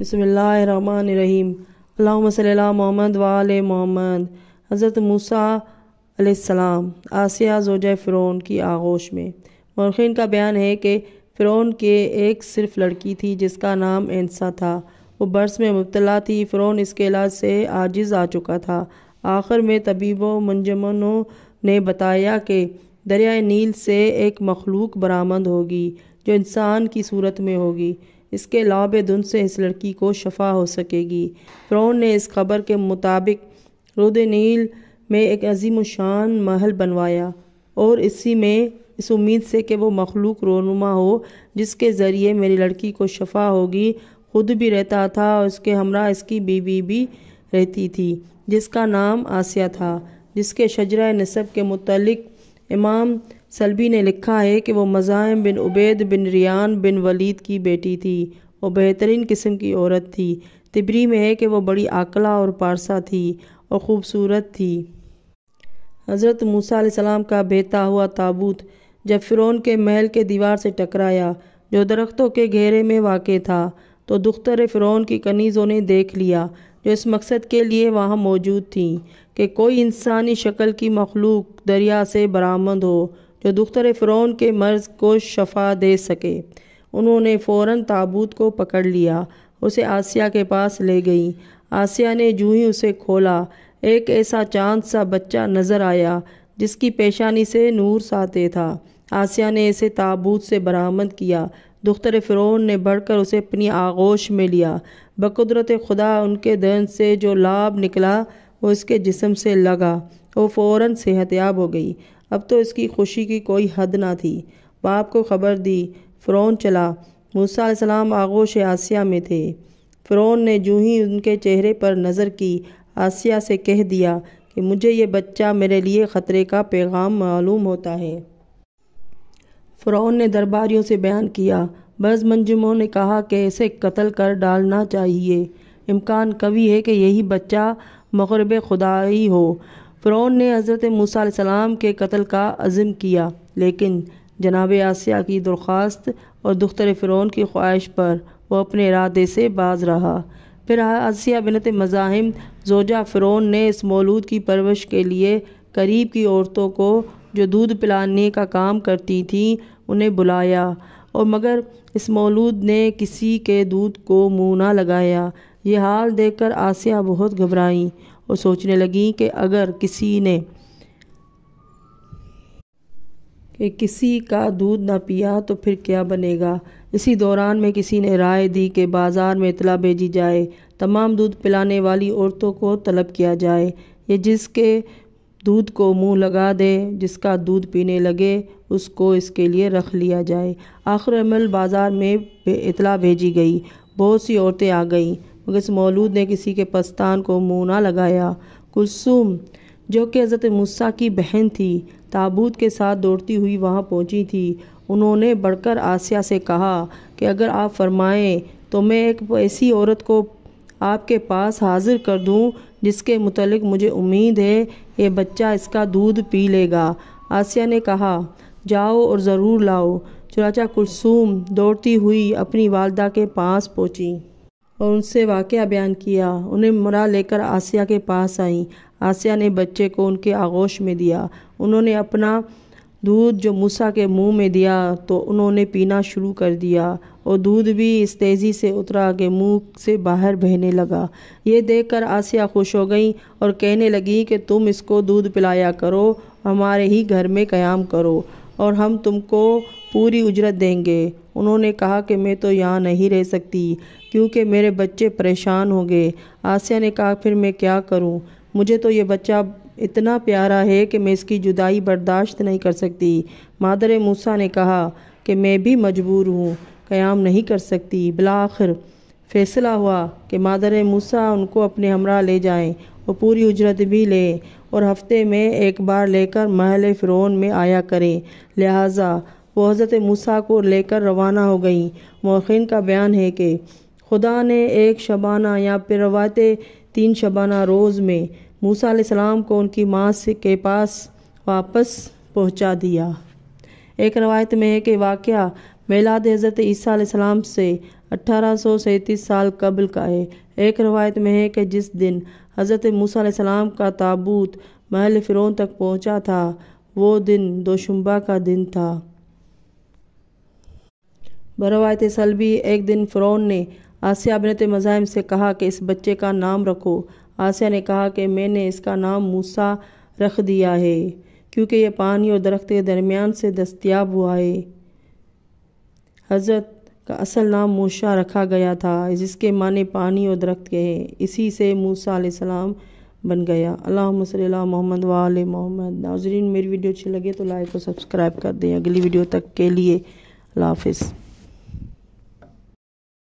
बसमीम अल्लाम मोहम्मद वाल मोहम्मद हज़रत मूसा मूसम आसिया जोजा फ़िरौन की आगोश में मौरखीन का बयान है कि फ़िरौन के एक सिर्फ लड़की थी जिसका नाम एंसा था वो बर्स में मुबतला थी फ़िरौन इसके इलाज से आजिज़ आ चुका था आखिर में तबीबों मंजमनों ने बताया कि दरिया नील से एक मखलूक बरामद होगी जो इंसान की सूरत में होगी इसके लाभ धुन से इस लड़की को शफा हो सकेगी फ़्रौन ने इस खबर के मुताबिक रुद नील में एक अजीम शान महल बनवाया और इसी में इस उम्मीद से कि वो मखलूक रोनुमा हो जिसके ज़रिए मेरी लड़की को शफा होगी खुद भी रहता था और उसके हमरा इसकी बीवी भी रहती थी जिसका नाम आसिया था जिसके शजरा नसब के मतलब इमाम सलबी ने लिखा है कि वो मजाइम बिन उबैद बिन रियान बिन वलीद की बेटी थी वो बेहतरीन किस्म की औरत थी तिबरी में है कि वो बड़ी आकला और पारसा थी और ख़ूबसूरत थी हज़रत मूसा का बेहता हुआ ताबूत जब फ़िरौन के महल के दीवार से टकराया जो दरख्तों के घेरे में वाक़ था तो दुख्तर फ़िरौन की कनीज़ों ने देख लिया जो इस मकसद के लिए वहाँ मौजूद थी कि कोई इंसानी शक्ल की मखलूक दरिया से बरामद हो जो दुख्तर फ़िरौन के मर्ज़ को शफा दे सके उन्होंने फ़ौर ताबूत को पकड़ लिया उसे आसिया के पास ले गई आसिया ने जू ही उसे खोला एक ऐसा चांद सा बच्चा नज़र आया जिसकी पेशानी से नूर साते था आसिया ने इसे ताबूत से बरामद किया दुख्तर फ़िरौन ने बढ़कर उसे अपनी आगोश में लिया बकुदरत खुदा उनके दर्द से जो लाभ निकला वो इसके जिसम से लगा वो फ़ौर सेहतियाब हो गई अब तो इसकी खुशी की कोई हद ना थी बाप को खबर दी फ़्रोन चला मूसा सलाम आगोश आसिया में थे फ़्रोन ने जूँ ही उनके चेहरे पर नज़र की आसिया से कह दिया कि मुझे ये बच्चा मेरे लिए ख़तरे का पैगाम मालूम होता है फ़्रोन ने दरबारियों से बयान किया बस मंजुमों ने कहा कि इसे कत्ल कर डालना चाहिए इम्कान कवि है कि यही बच्चा मगरब खुदाई हो फ़रौन ने हज़रत मूसा सलाम के कत्ल का अज़म किया लेकिन जनाब आसिया की दरख्वास्त और दुख्तर फ़िरौन की ख्वाहिश पर वह अपने इरादे से बाज रहा फिर आसिया बिनत मज़ाहिम जोजा फ़िरौन ने इस मौलूद की परवरिश के लिए करीब की औरतों को जो दूध पिलाने का काम करती थीं उन्हें बुलाया और मगर इस मौलूद ने किसी के दूध को मुँह ना लगाया यह हाल देखकर आसिया बहुत घबराई और सोचने लगी कि अगर किसी ने कि किसी का दूध ना पिया तो फिर क्या बनेगा इसी दौरान में किसी ने राय दी कि बाज़ार में इतला भेजी जाए तमाम दूध पिलाने वाली औरतों को तलब किया जाए ये जिसके दूध को मुंह लगा दे जिसका दूध पीने लगे उसको इसके लिए रख लिया जाए आखिर अमल बाज़ार में इतला भेजी गई बहुत सी औरतें आ गईं मगर इस मौलूद ने किसी के पस्तान को मुँह ना लगाया कुलसुम जो कि हज़रत मुस्सा की बहन थी ताबूत के साथ दौड़ती हुई वहाँ पहुँची थी उन्होंने बढ़कर आसिया से कहा कि अगर आप फरमाएं तो मैं एक ऐसी औरत को आपके पास हाजिर कर दूं जिसके मतलब मुझे उम्मीद है ये बच्चा इसका दूध पी लेगा आसिया ने कहा जाओ और ज़रूर लाओ चुराचा कुलसूम दौड़ती हुई अपनी वालदा के पास पहुँची और उनसे वाक़ बयान किया उन्हें मुरा लेकर आसिया के पास आई आसिया ने बच्चे को उनके आगोश में दिया उन्होंने अपना दूध जो मूसा के मुंह में दिया तो उन्होंने पीना शुरू कर दिया और दूध भी इस तेज़ी से उतरा के मुंह से बाहर बहने लगा ये देखकर आसिया खुश हो गई और कहने लगी कि तुम इसको दूध पिलाया करो हमारे ही घर में क़याम करो और हम तुमको पूरी उजरत देंगे उन्होंने कहा कि मैं तो यहाँ नहीं रह सकती क्योंकि मेरे बच्चे परेशान हो गए आसिया ने कहा फिर मैं क्या करूँ मुझे तो ये बच्चा इतना प्यारा है कि मैं इसकी जुदाई बर्दाश्त नहीं कर सकती मादर मूसा ने कहा कि मैं भी मजबूर हूँ क़याम नहीं कर सकती बिला फैसला हुआ कि मादर मूसा उनको अपने हमरा ले जाएं वो पूरी उजरत भी ले और हफ्ते में एक बार लेकर महल फ़िरौन में आया करें लिहाजा वो हज़रत मूसा को लेकर रवाना हो गई मौखिन का बयान है कि खुदा ने एक शबाना या फिर रवायत तीन शबाना रोज़ में मूसा सलाम को उनकी माँ से के पास वापस पहुँचा दिया एक रवायत में है कि वाक़ मेलाद हज़रत ईसा सलाम से अठारह सौ सैंतीस साल कबल का है एक रवायत में है कि जिस दिन हज़रत मूसम का ताबूत महल फ़िरौन तक पहुंचा था वो दिन दोशुम्बा का दिन था बरवायत सलबी एक दिन फ़िरौन ने आसिया अबनत मज़ाहम से कहा कि इस बच्चे का नाम रखो आसिया ने कहा कि मैंने इसका नाम मूसा रख दिया है क्योंकि यह पानी और दरख्त के दरमियान से दस्तियाब हुआ है हज़रत का असल नाम मूसा रखा गया था जिसके माने पानी और दरख्त के हैं इसी से मूसा सलाम बन गया अल्लाह मसल मोहम्मद वाल मोहम्मद नाजरीन मेरी वीडियो अच्छी लगे तो लाइक और सब्सक्राइब कर दें अगली वीडियो तक के लिए अल्लाह हाफिज़